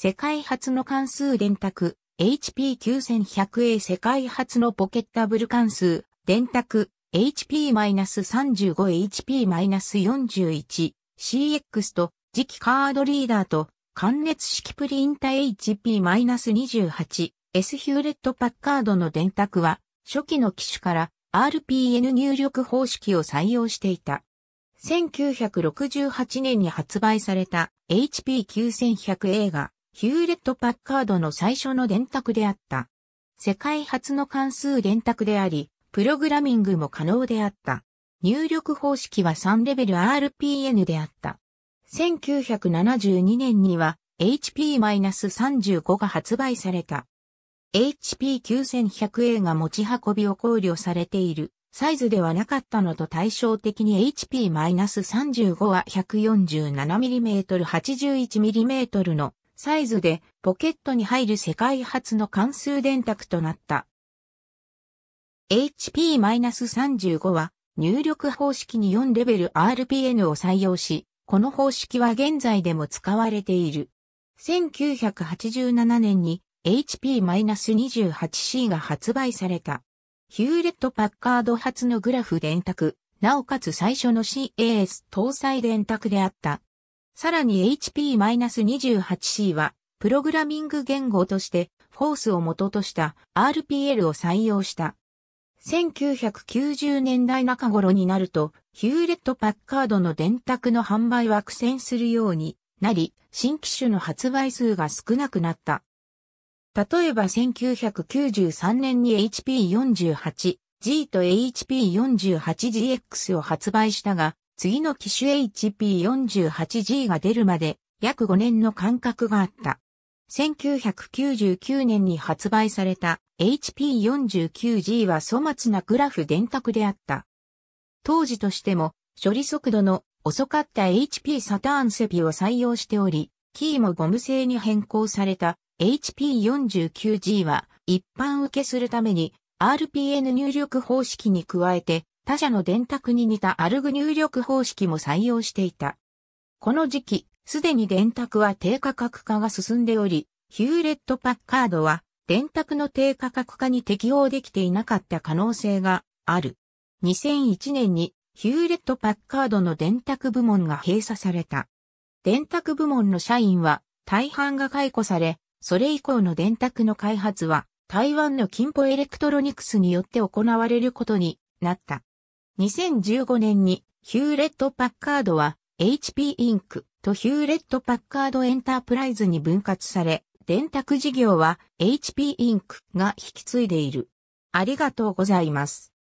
世界初の関数電卓、HP9100A 世界初のポケッタブル関数、電卓、HP-35HP-41、CX と、磁気カードリーダーと、関熱式プリンタ HP-28、S ヒューレットパッカードの電卓は、初期の機種から RPN 入力方式を採用していた。1968年に発売された HP9100A がヒューレット・パッカードの最初の電卓であった。世界初の関数電卓であり、プログラミングも可能であった。入力方式は3レベル RPN であった。1972年には HP-35 が発売された。HP9100A が持ち運びを考慮されているサイズではなかったのと対照的に HP-35 は 147mm、81mm のサイズでポケットに入る世界初の関数電卓となった。HP-35 は入力方式に4レベル RPN を採用し、この方式は現在でも使われている。1987年に HP-28C が発売された。ヒューレット・パッカード発のグラフ電卓、なおかつ最初の CAS 搭載電卓であった。さらに HP-28C は、プログラミング言語として、フォースを元とした RPL を採用した。1990年代中頃になると、ヒューレット・パッカードの電卓の販売は苦戦するようになり、新機種の発売数が少なくなった。例えば1993年に HP48G と HP48GX を発売したが、次の機種 HP48G が出るまで約5年の間隔があった。1999年に発売された HP49G は粗末なグラフ電卓であった。当時としても処理速度の遅かった HP サターンセピを採用しており、キーもゴム製に変更された HP49G は一般受けするために RPN 入力方式に加えて他社の電卓に似たアルグ入力方式も採用していた。この時期、すでに電卓は低価格化が進んでおり、ヒューレット・パッカードは電卓の低価格化に適応できていなかった可能性がある。2001年にヒューレット・パッカードの電卓部門が閉鎖された。電卓部門の社員は大半が解雇され、それ以降の電卓の開発は台湾の金歩エレクトロニクスによって行われることになった。2015年にヒューレット・パッカードは HP インクとヒューレット・パッカードエンタープライズに分割され、電卓事業は HP インクが引き継いでいる。ありがとうございます。